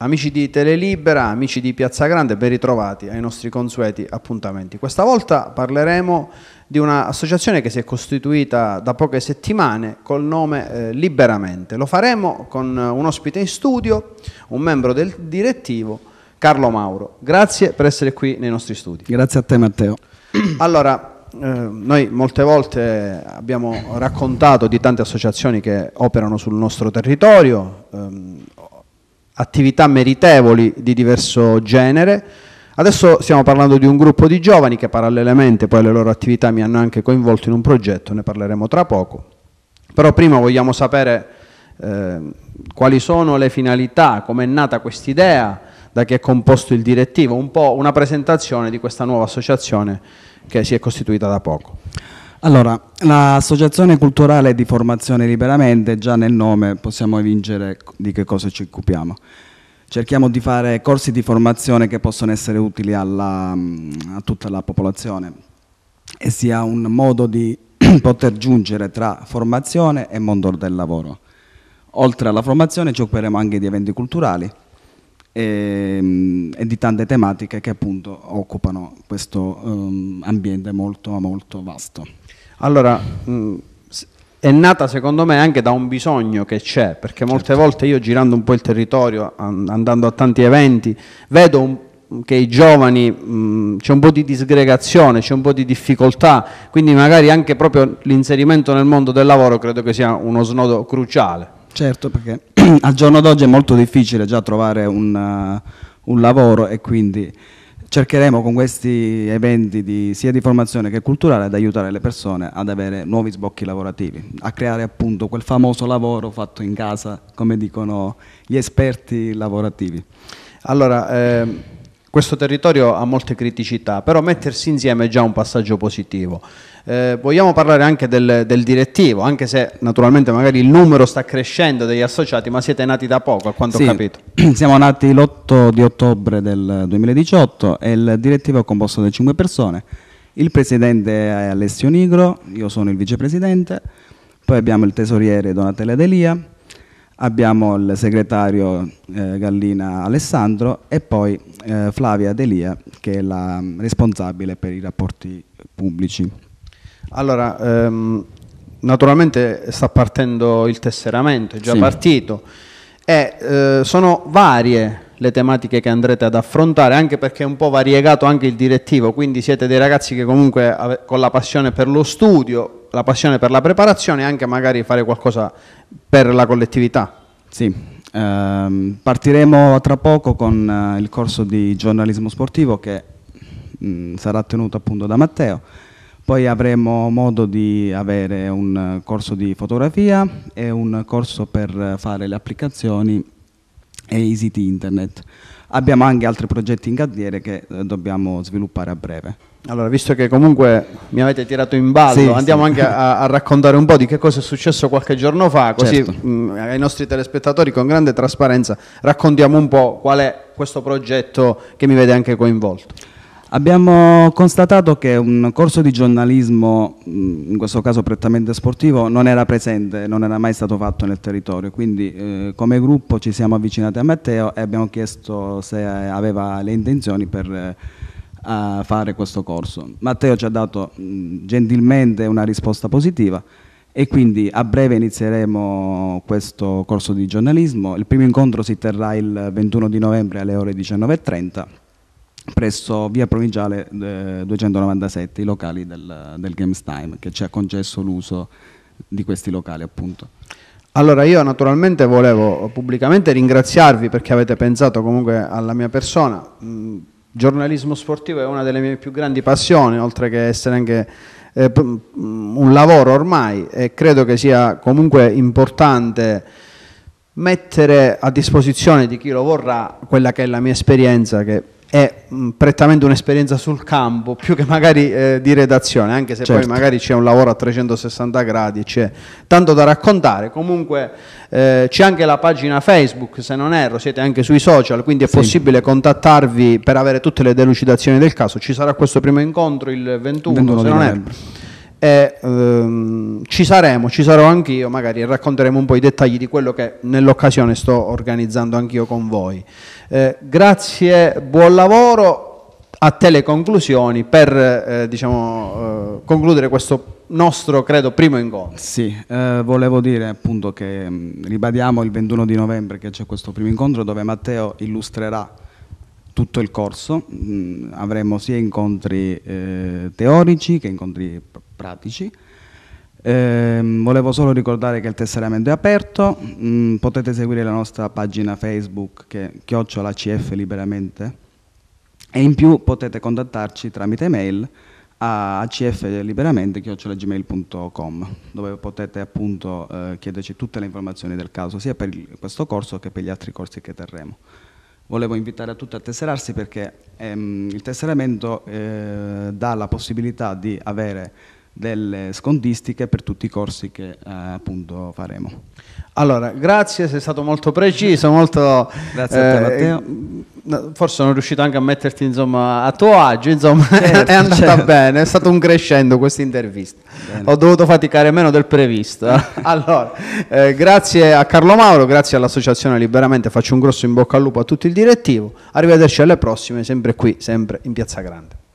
Amici di Telelibera, amici di Piazza Grande, ben ritrovati ai nostri consueti appuntamenti. Questa volta parleremo di un'associazione che si è costituita da poche settimane col nome eh, Liberamente. Lo faremo con eh, un ospite in studio, un membro del direttivo, Carlo Mauro. Grazie per essere qui nei nostri studi. Grazie a te Matteo. Allora, eh, noi molte volte abbiamo raccontato di tante associazioni che operano sul nostro territorio, ehm, attività meritevoli di diverso genere. Adesso stiamo parlando di un gruppo di giovani che parallelamente poi alle loro attività mi hanno anche coinvolto in un progetto, ne parleremo tra poco. Però prima vogliamo sapere eh, quali sono le finalità, come è nata quest'idea, da che è composto il direttivo, un po' una presentazione di questa nuova associazione che si è costituita da poco. Allora, l'associazione culturale di formazione liberamente, già nel nome possiamo evincere di che cosa ci occupiamo. Cerchiamo di fare corsi di formazione che possono essere utili alla, mm, a tutta la popolazione e sia un modo di poter giungere tra formazione e mondo del lavoro. Oltre alla formazione ci occuperemo anche di eventi culturali, e, ehm, e, di tante tematiche che appunto occupano questo um, ambiente molto, molto vasto. Allora, mh, mm, è nata secondo me anche da un bisogno che c'è, perché molte certo. volte io girando un po' il territorio, andando a tanti eventi, vedo un che i giovani mm, c'è un po' di disgregazione, c'è un po' di difficoltà, quindi magari anche proprio l'inserimento nel mondo del lavoro credo che sia uno snodo cruciale. Certo, perché al giorno d'oggi è molto difficile già trovare un, uh, un lavoro e quindi cercheremo con questi eventi di, sia di formazione che culturale ad aiutare le persone ad avere nuovi sbocchi lavorativi, a creare appunto quel famoso lavoro fatto in casa, come dicono gli esperti lavorativi. Allora, eh, questo territorio ha molte criticità, però mettersi insieme è già un passaggio positivo. Eh, vogliamo parlare anche del, del, direttivo, anche se naturalmente magari il numero sta crescendo degli associati, ma siete nati da poco, a quanto sì, ho capito. Siamo nati l'8 di ottobre del 2018 e il direttivo è composto da 5 persone. Il presidente è Alessio Nigro, io sono il vicepresidente, poi abbiamo il tesoriere Donatella Delia, abbiamo il segretario eh, Gallina Alessandro e poi eh, Flavia Delia che è la mm, responsabile per i rapporti pubblici. Allora, ehm, naturalmente sta partendo il tesseramento, è già sì. partito e eh, sono varie le tematiche che andrete ad affrontare, anche perché è un po' variegato anche il direttivo, quindi siete dei ragazzi che comunque con la passione per lo studio, la passione per la preparazione e anche magari fare qualcosa per la collettività. Sì, ehm, partiremo tra poco con eh, il corso di giornalismo sportivo che mh, mm, sarà tenuto appunto da Matteo, poi avremo modo di avere un corso di fotografia e un corso per fare le applicazioni e i siti internet. Abbiamo anche altri progetti in cantiere che eh, dobbiamo sviluppare a breve. Allora, visto che comunque mi avete tirato in ballo, sì, andiamo sì. anche a, a, raccontare un po' di che cosa è successo qualche giorno fa, così certo. mh, mm, ai nostri telespettatori con grande trasparenza raccontiamo un po' qual è questo progetto che mi vede anche coinvolto. Abbiamo constatato che un corso di giornalismo, mm, in questo caso prettamente sportivo, non era presente, non era mai stato fatto nel territorio, quindi eh, come gruppo ci siamo avvicinati a Matteo e abbiamo chiesto se aveva le intenzioni per... Eh, a fare questo corso. Matteo ci ha dato gentilmente una risposta positiva e quindi a breve inizieremo questo corso di giornalismo. Il primo incontro si terrà il 21 di novembre alle ore 19.30 presso via provinciale 297, eh, i locali del, del Games Time, che ci ha concesso l'uso di questi locali appunto. Allora io naturalmente volevo pubblicamente ringraziarvi perché avete pensato comunque alla mia persona, mm, giornalismo sportivo è una delle mie più grandi passioni, oltre che essere anche eh, mm, un lavoro ormai e credo che sia comunque importante mettere a disposizione di chi lo vorrà quella che è la mia esperienza che è mm, prettamente un'esperienza sul campo più che magari eh, di redazione, anche se certo. poi magari c'è un lavoro a 360 gradi, c'è tanto da raccontare. Comunque eh, c'è anche la pagina Facebook, se non erro, siete anche sui social, quindi è sì. possibile contattarvi per avere tutte le delucidazioni del caso. Ci sarà questo primo incontro il 21, 21 se non erro e ehm, ci saremo, ci sarò anch'io, magari e racconteremo un po' i dettagli di quello che nell'occasione sto organizzando anch'io con voi. Eh, grazie, buon lavoro. A te le conclusioni per eh, diciamo, eh, concludere questo nostro, credo, primo incontro. Sì, eh, volevo dire appunto che mh, mm, ribadiamo il 21 di novembre che c'è questo primo incontro dove Matteo illustrerà tutto il corso, mh, mm, avremo sia incontri eh, teorici che incontri pratici. Eh, volevo solo ricordare che il tesseramento è aperto, mm, potete seguire la nostra pagina Facebook che chiocciola CF liberamente e in più potete contattarci tramite mail a acfliberamente.gmail.com dove potete appunto eh, chiederci tutte le informazioni del caso sia per questo corso che per gli altri corsi che terremo. Volevo invitare a tutti a tesserarsi perché ehm, il tesseramento eh, dà la possibilità di avere delle scondistiche per tutti i corsi che eh, appunto faremo. Allora, grazie, sei stato molto preciso, molto... Grazie eh, a te eh, Matteo. forse sono riuscito anche a metterti insomma, a tuo agio, insomma, certo, è andata certo. bene, è stato un crescendo questa intervista. Ho dovuto faticare meno del previsto. allora, eh, grazie a Carlo Mauro, grazie all'Associazione Liberamente, faccio un grosso in bocca al lupo a tutto il direttivo. Arrivederci alle prossime, sempre qui, sempre in Piazza Grande.